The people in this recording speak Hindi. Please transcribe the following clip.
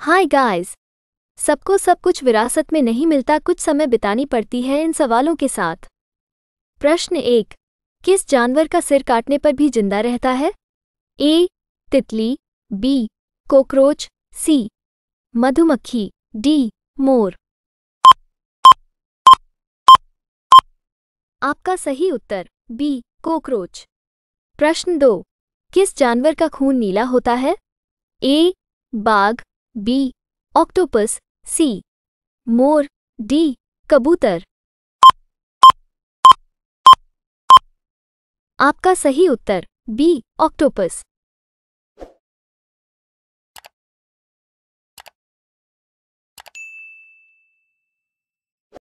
हाय गाइस सबको सब कुछ विरासत में नहीं मिलता कुछ समय बितानी पड़ती है इन सवालों के साथ प्रश्न एक किस जानवर का सिर काटने पर भी जिंदा रहता है ए तितली बी कोकरोच सी मधुमक्खी डी मोर आपका सही उत्तर बी कोकरोच प्रश्न दो किस जानवर का खून नीला होता है ए बाघ बी ऑक्टोपस सी मोर डी कबूतर आपका सही उत्तर बी ऑक्टोपस